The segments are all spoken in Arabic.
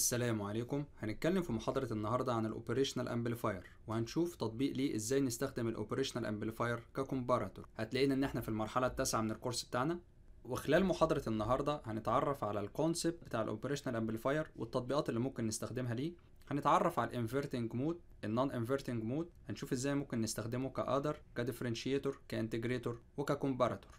السلام عليكم هنتكلم في محاضرة النهاردة عن الاوبريشنال امبليفاير وهنشوف تطبيق ليه ازاي نستخدم الاوبريشنال امبليفاير ككومباراتور هتلاقينا ان احنا في المرحلة التاسعة من الكورس بتاعنا وخلال محاضرة النهاردة هنتعرف على الكونسيبت بتاع الاوبريشنال امبليفاير والتطبيقات اللي ممكن نستخدمها ليه هنتعرف على الانفيرتنج مود النون انفيرتنج مود هنشوف ازاي ممكن نستخدمه كادر كديفرنشيتور كانتجريتور وككومباراتور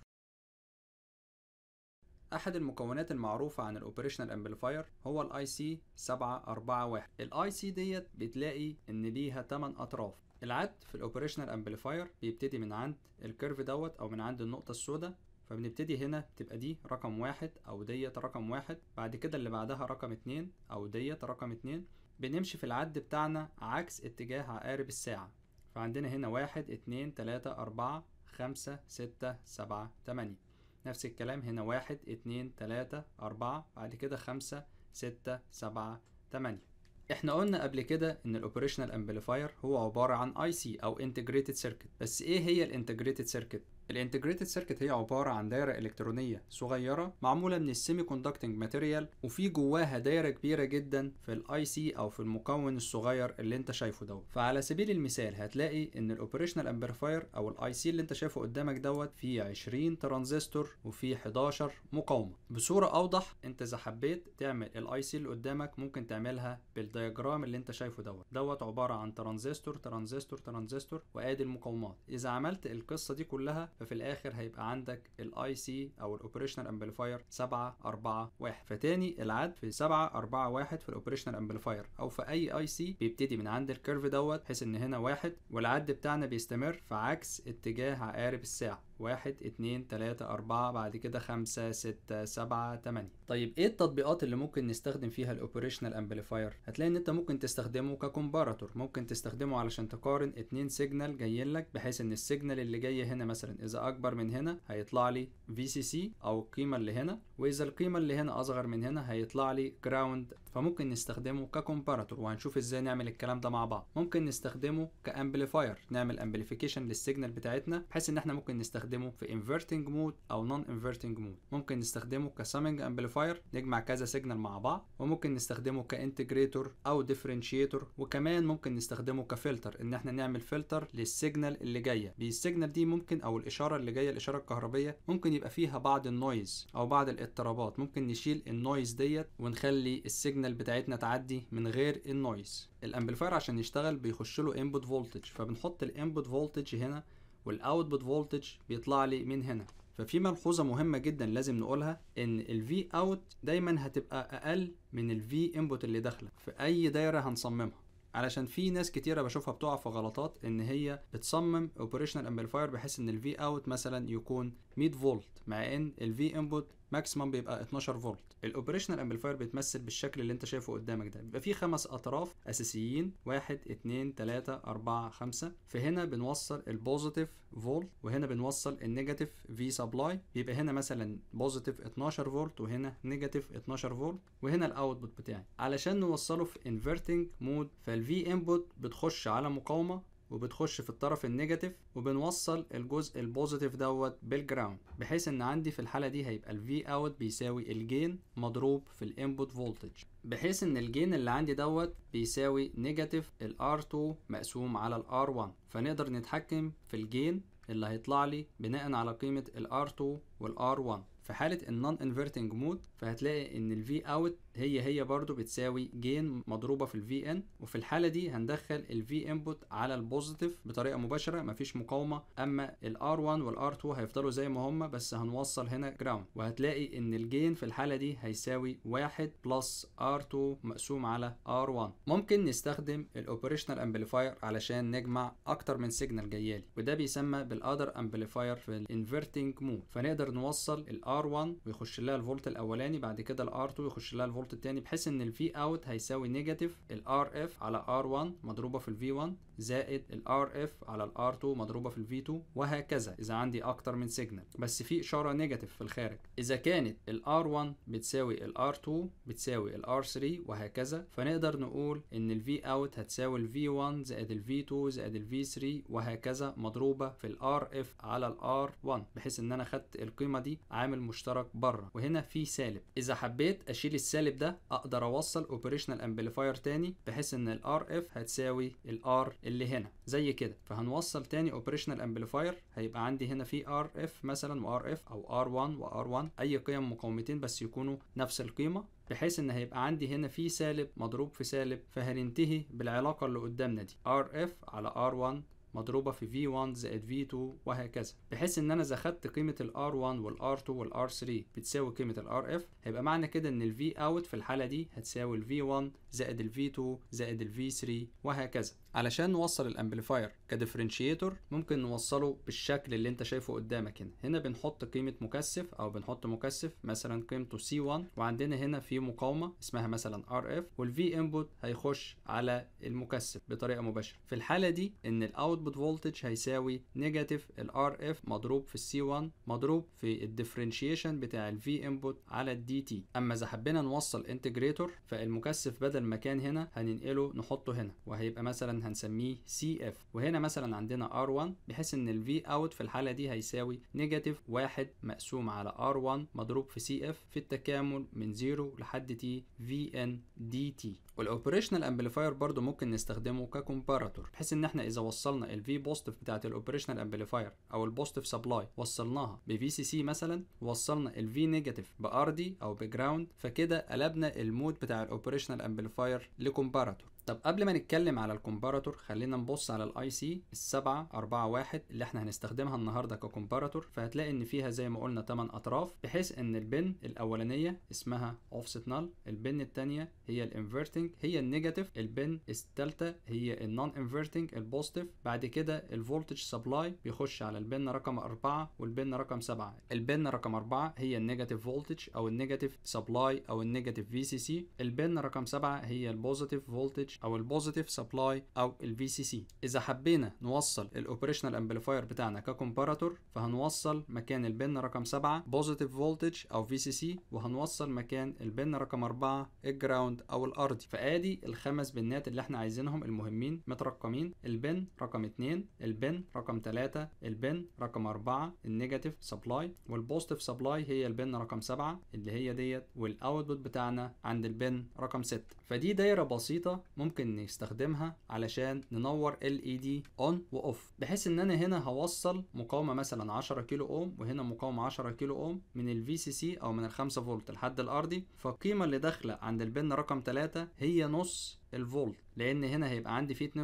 أحد المكونات المعروفة عن الأوبريشنال أمبليفاير هو الـ ic 741 الـ IC ديت بتلاقي إن ليها 8 أطراف العد في الأوبريشنال أمبليفاير بيبتدي من عند الكيرف دوت أو من عند النقطة السوداء فبنبتدي هنا تبقى دي رقم واحد أو ديت رقم واحد بعد كده اللي بعدها رقم اتنين أو ديت رقم اتنين بنمشي في العد بتاعنا عكس اتجاه عقارب الساعة فعندنا هنا واحد اتنين تلاتة أربعة خمسة ستة سبعة تمانية نفس الكلام هنا واحد اتنين تلاتة أربعة بعد كده خمسة ستة سبعة تمانية احنا قلنا قبل كده ان الاوبريشنال امبليفاير هو عباره عن اي سي او انتجريتد سيركت بس ايه هي الانتجريتد سيركت الانتجريتد سيركت هي عباره عن دايره الكترونيه صغيره معموله من السيمي كوندكتنج ماتيريال وفي جواها دايره كبيره جدا في الاي سي او في المكون الصغير اللي انت شايفه دوت فعلى سبيل المثال هتلاقي ان الاوبريشنال امبرفاير او الاي سي اللي انت شايفه قدامك دوت فيه 20 ترانزستور وفيه 11 مقاومه بصوره اوضح انت اذا حبيت تعمل الاي سي اللي قدامك ممكن تعملها بالدياجرام اللي انت شايفه دوت دوت عباره عن ترانزستور ترانزستور ترانزستور وادي المقاومات اذا عملت القصه دي كلها ففي الاخر هيبقى عندك الاي سي او الاوبريشنال امبليفاير 7 4 1 فتاني العد في 7 4 1 في الاوبريشنال امبليفاير او في اي اي سي بيبتدي من عند الكيرف دوت بحيث ان هنا واحد والعد بتاعنا بيستمر في عكس اتجاه عقارب الساعه واحد اتنين تلاتة أربعة بعد كده خمسة ستة سبعة تمانية طيب ايه التطبيقات اللي ممكن نستخدم فيها الاوبريشنال امبليفاير هتلاقي ان انت ممكن تستخدمه ككومباراتور ممكن تستخدمه علشان تقارن اتنين سيجنال جايين لك بحيث ان السيجنال اللي جاي هنا مثلا اذا اكبر من هنا هيطلع لي في سي سي او القيمه اللي هنا واذا القيمه اللي هنا اصغر من هنا هيطلع لي جراوند فممكن نستخدمه ككومباراتور وهنشوف ازاي نعمل الكلام ده مع بعض ممكن نستخدمه كامبليفاير نعمل امبليفيكيشن للسيجنال بتاعتنا بحيث ان احنا ممكن نستخدمه في انفرتنج مود او نون انفرتنج مود ممكن نستخدمه كسامنج امبليفاير نجمع كذا سيجنال مع بعض وممكن نستخدمه كانتجريتور او ديفرنشيتور وكمان ممكن نستخدمه كفلتر ان احنا نعمل فلتر للسيجنال اللي جايه بالسيجنال دي ممكن او الاشاره اللي جايه الاشاره الكهربيه ممكن يبقى فيها بعض النويز او بعض الاضطرابات ممكن نشيل النويز ديت ونخلي السيجنال السيجنال بتاعتنا تعدي من غير النويز الامبليفاير عشان يشتغل بيخش له انبوت فولتج فبنحط الانبوت فولتج هنا والاوتبوت فولتج بيطلع لي من هنا ففي ملحوظة مهمة جدا لازم نقولها إن ال اوت دايما هتبقى أقل من ال انبوت اللي داخلة في أي دايرة هنصممها علشان في ناس كتيرة بشوفها بتقع في غلطات إن هي بتصمم اوبريشنال امبليفاير بحيث إن ال اوت مثلا يكون 100 فولت مع إن ال انبوت ماكسيمم بيبقى 12 فولت الاوبريشنال امبليفاير بيتمثل بالشكل اللي انت شايفه قدامك ده بيبقى فيه خمس اطراف اساسيين 1 2 3 4 5 فهنا بنوصل البوزيتيف فولت وهنا بنوصل النيجاتيف في سبلاي بيبقى هنا مثلا بوزيتيف 12 فولت وهنا نيجاتيف 12 فولت وهنا الاوتبوت بتاعي علشان نوصله في انفرتنج مود فالفي انبوت بتخش على مقاومه وبتخش في الطرف النيجاتيف وبنوصل الجزء البوزيتيف دوت بالجراوند بحيث ان عندي في الحاله دي هيبقى الفي اوت بيساوي الجين مضروب في الانبوت فولتج بحيث ان الجين اللي عندي دوت بيساوي نيجاتيف الار2 مقسوم على الار1 فنقدر نتحكم في الجين اللي هيطلع لي بناء على قيمه الار2 والار1 في حالة النون انفرتنج مود فهتلاقي ان الفي اوت هي هي برضو بتساوي جين مضروبة في الفي ان وفي الحالة دي هندخل الفي انبوت على البوزيتيف بطريقة مباشرة مفيش مقاومة اما الار1 والار2 هيفضلوا زي ما هما بس هنوصل هنا جراوند وهتلاقي ان الجين في الحالة دي هيساوي 1 بلس ار2 مقسوم على ار1 ممكن نستخدم الاوبريشنال امبليفاير علشان نجمع اكتر من سيجنال جيالي وده بيسمى بالادر امبليفاير في الانفرتنج مود فنقدر نوصل الار الار 1 ويخش لها الفولت الاولاني بعد كده الار2 ويخش لها الفولت الثاني بحيث ان الفي اوت هيساوي نيجاتيف الار اف على ار1 مضروبه في الفي1 زائد ار اف على ال ار 2 مضروبه في ال في 2 وهكذا اذا عندي اكتر من سيجنال بس في اشاره نيجاتيف في الخارج اذا كانت ال ار 1 بتساوي ال ار 2 بتساوي ال ار 3 وهكذا فنقدر نقول ان في اوت هتساوي ال في 1 زائد ال في 2 زائد ال في 3 وهكذا مضروبه في ار اف على ال ار 1 بحيث ان انا خدت القيمه دي عامل مشترك بره وهنا في سالب اذا حبيت اشيل السالب ده اقدر اوصل اوبريشنال امبليفاير تاني بحيث ان ار اف هتساوي ال ار اللي هنا زي كده فهنوصل تاني اوبريشنال امبليفاير هيبقى عندي هنا في ار اف مثلا وار اف او ار 1 وار 1 اي قيم مقاومتين بس يكونوا نفس القيمه بحيث ان هيبقى عندي هنا في سالب مضروب في سالب فهننتهي بالعلاقه اللي قدامنا دي ار اف على ار 1 مضروبة في V1 زائد V2 وهكذا بحيث ان انا زخدت قيمة ال R1 وال R2 وال R3 بتساوي قيمة ال RF هيبقى معنى كده ان ال V out في الحالة دي هتساوي ال V1 زائد ال V2 زائد ال V3 وهكذا علشان نوصل الامبليفاير كديفرنشيتور ممكن نوصله بالشكل اللي انت شايفه قدامك هنا هنا بنحط قيمه مكثف او بنحط مكثف مثلا قيمته سي 1 وعندنا هنا في مقاومه اسمها مثلا ار اف والفي انبوت هيخش على المكثف بطريقه مباشره في الحاله دي ان الاوتبوت فولتج هيساوي نيجاتيف الار اف مضروب في السي 1 مضروب في الديفرنشيشن بتاع الفي انبوت على الدي تي اما اذا حبينا نوصل انتجريتور فالمكثف بدل ما كان هنا هننقله نحطه هنا وهيبقى مثلا هنسميه سي اف وهنا مثلا عندنا ار1 بحيث ان الفي اوت في الحاله دي هيساوي نيجاتيف 1 مقسوم على ار1 مضروب في سي اف في التكامل من 0 لحد تي في ان دي تي والاوبريشنال امبليفاير برضو ممكن نستخدمه ككومباراتور بحيث ان احنا اذا وصلنا الفي بوزيتيف بتاعه الاوبريشنال امبليفاير او البوزيتيف سبلاي وصلناها ب سي سي مثلا وصلنا الفي نيجاتيف ب دي او بجراوند فكده قلبنا المود بتاع الاوبريشنال امبليفاير لكومباراتور طب قبل ما نتكلم على الكومباراتور خلينا نبص على الاي سي ال 1 اللي احنا هنستخدمها النهارده ككومباراتور فهتلاقي ان فيها زي ما قلنا 8 اطراف بحيث ان البن الاولانيه اسمها اوفست نال البن الثانيه هي الانفيرتنج هي النيجاتيف البن الثالثه هي النون انفيرتنج البوزيتيف بعد كده الفولتج سبلاي بيخش على البن رقم 4 والبن رقم 7 البن رقم 4 هي النيجاتيف فولتج او النيجاتيف سبلاي او النيجاتيف في سي سي البن رقم 7 هي البوزيتيف فولتج او البوزيتيف سبلاي او الفي سي سي اذا حبينا نوصل الاوبريشنال امبليفاير بتاعنا ككومباراتور فهنوصل مكان البن رقم 7 بوزيتيف فولتج او في سي سي وهنوصل مكان البن رقم 4 الجراوند او الارضي فادي الخمس بنات اللي احنا عايزينهم المهمين مترقمين البن رقم 2 البن رقم 3 البن رقم 4 النيجاتيف سبلاي والبوزيتيف سبلاي هي البن رقم 7 اللي هي ديت والاوتبوت بتاعنا عند البن رقم 6 فدي دايره بسيطه ممكن نستخدمها علشان ننور LED on و off بحيث ان انا هنا هوصل مقاومة مثلا 10 كيلو اوم وهنا مقاومة 10 كيلو اوم من الفي سي سي او من ال 5 فولت لحد الارضي فالقيمة اللي داخلة عند البن رقم 3 هي نص الفولت لان هنا هيبقى عندي فيه 2.5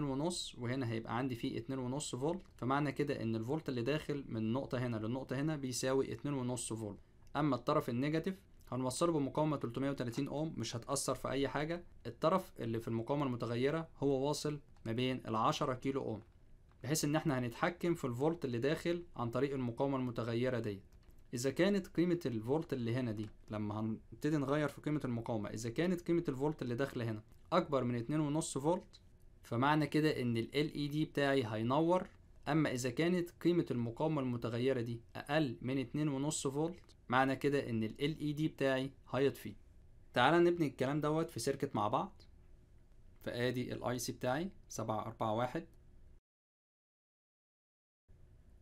وهنا هيبقى عندي فيه 2.5 فولت فمعنى كده ان الفولت اللي داخل من نقطة هنا للنقطة هنا بيساوي 2.5 فولت اما الطرف النيجاتيف هنوصله بمقاومة 330 اوم مش هتأثر في أي حاجة الطرف اللي في المقاومة المتغيرة هو واصل ما بين العشرة كيلو اوم بحيث إن احنا هنتحكم في الفولت اللي داخل عن طريق المقاومة المتغيرة دي إذا كانت قيمة الفولت اللي هنا دي لما هنبتدي نغير في قيمة المقاومة إذا كانت قيمة الفولت اللي داخلة هنا أكبر من 2.5 فولت فمعنى كده إن ال LED بتاعي هينور أما إذا كانت قيمة المقاومة المتغيرة دي أقل من 2.5 فولت معنى كده ان ال LED بتاعي هيطفي تعالى نبني الكلام دوت في سيركت مع بعض فادي ال IC بتاعي سبعة أربعة واحد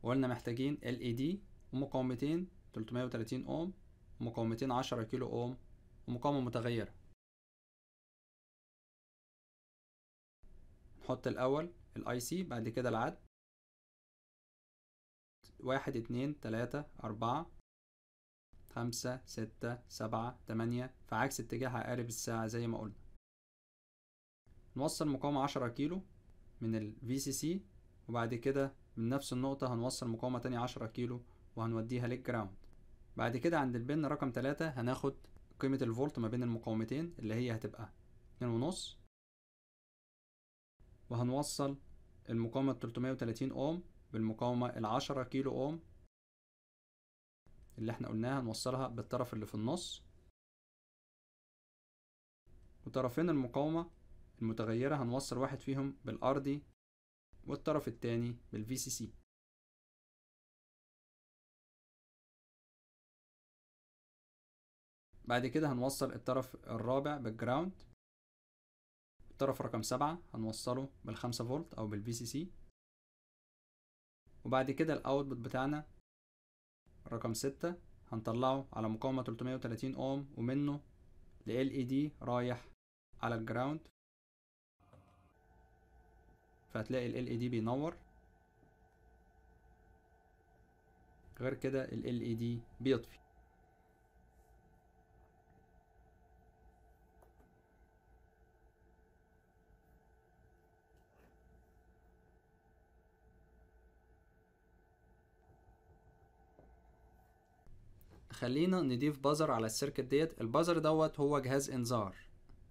وقلنا محتاجين LED ومقاومتين تلتمية ومقاومتين 330 اوم ومقاومتين 10 كيلو اوم ومقاومة متغيرة نحط الأول ال IC بعد كده العد واحد اتنين تلاتة أربعة خمسة ستة سبعة تمانية في عكس اتجاه عقارب الساعة زي ما قلنا نوصل مقاومة عشرة كيلو من ال VCC وبعد كده من نفس النقطة هنوصل مقاومة تانية عشرة كيلو وهنوديها للجراوند بعد كده عند البن رقم تلاتة هناخد قيمة الفولت ما بين المقاومتين اللي هي هتبقى اتنين ونص وهنوصل المقاومة التلتمية وتلاتين أوم بالمقاومة العشرة كيلو أوم اللي احنا قلناها هنوصلها بالطرف اللي في النص وطرفين المقاومة المتغيرة هنوصل واحد فيهم بالأرضي والطرف التاني بالفي سي سي بعد كده هنوصل الطرف الرابع بالجراوند الطرف رقم سبعة هنوصله بالخمسة فولت أو بالفي سي سي وبعد كده الأوتبوت بتاعنا رقم ستة هنطلعه على مقاومة 330 اوم ومنه ال LED رايح على الجراوند فهتلاقي ال LED بينور غير كده ال LED بيطفي خلينا نضيف بازر على السيركت ديت البازر دوت هو جهاز انذار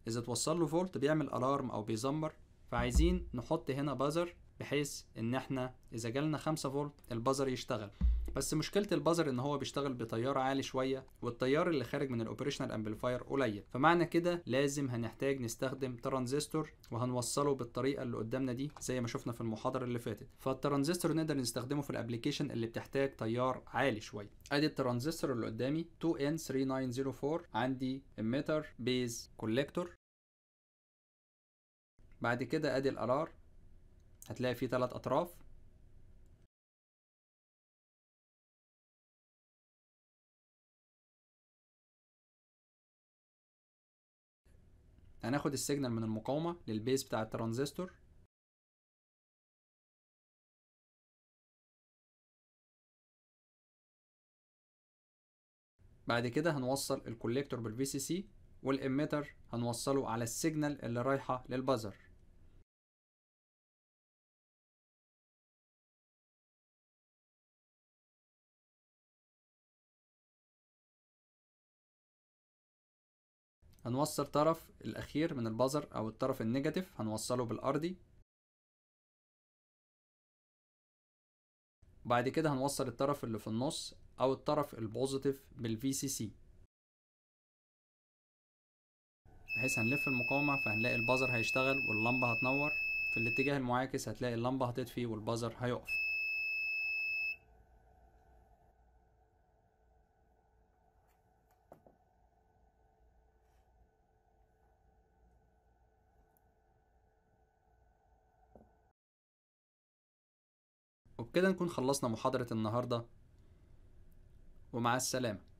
اذا توصل له فولت بيعمل الارم او بيزمر فعايزين نحط هنا بازر بحيث ان احنا اذا جالنا 5 فولت البازر يشتغل بس مشكله البازر ان هو بيشتغل بتيار عالي شويه والتيار اللي خارج من الاوبريشنال امبليفاير قليل فمعنى كده لازم هنحتاج نستخدم ترانزستور وهنوصله بالطريقه اللي قدامنا دي زي ما شفنا في المحاضره اللي فاتت فالترانزستور نقدر نستخدمه في الابلكيشن اللي بتحتاج تيار عالي شويه ادي الترانزستور اللي قدامي 2N3904 عندي اميتر بيز كولكتور بعد كده ادي الارار هتلاقي فيه ثلاث اطراف هناخد السيجنال من المقاومة للبيس بتاع الترانزستور بعد كده هنوصل الكوليكتور بالفي سي سي والإميتر هنوصله على السيجنال اللي رايحة للبازر هنوصل طرف الأخير من البازر أو الطرف النيجاتيف هنوصله بالأرضي بعد كده هنوصل الطرف اللي في النص أو الطرف البوزيتيف بالفي سي سي بحيث هنلف المقاومة فهنلاقي البازر هيشتغل واللمبة هتنور في الاتجاه المعاكس هتلاقي اللمبة هتطفي والبازر هيقف وبكده نكون خلصنا محاضرة النهاردة ومع السلامة